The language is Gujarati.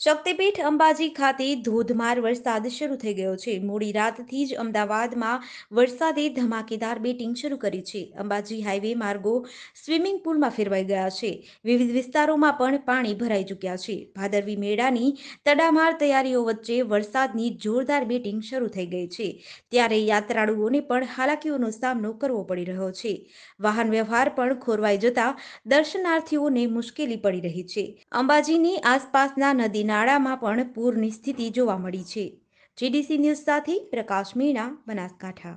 શક્તિપીઠ અંબાજી ખાતે ધોધમાર વરસાદ શરૂ થઈ ગયો છે મોડી રાતથી જ અમદાવાદમાં વરસાદે ધમાકેદાર બેટિંગ શરૂ કરી છે અંબાજી હાઈવે માર્ગો સ્વિમિંગ પુલમાં ફેરવાઈ ગયા છે વિવિધ વિસ્તારોમાં પણ પાણી ભરાઈ ચૂક્યા છે ભાદરવી મેળાની તડામાર તૈયારીઓ વચ્ચે વરસાદની જોરદાર બેટિંગ શરૂ થઈ ગઈ છે ત્યારે યાત્રાળુઓને પણ હાલાકીઓનો સામનો કરવો પડી રહ્યો છે વાહન વ્યવહાર પણ ખોરવાઈ જતા દર્શનાર્થીઓને મુશ્કેલી પડી રહી છે અંબાજીની આસપાસના નદીના ઉનાળામાં પણ પૂરની સ્થિતિ જોવા મળી છે જીડીસી ન્યૂઝ સાથે પ્રકાશ મીણા બનાસકાંઠા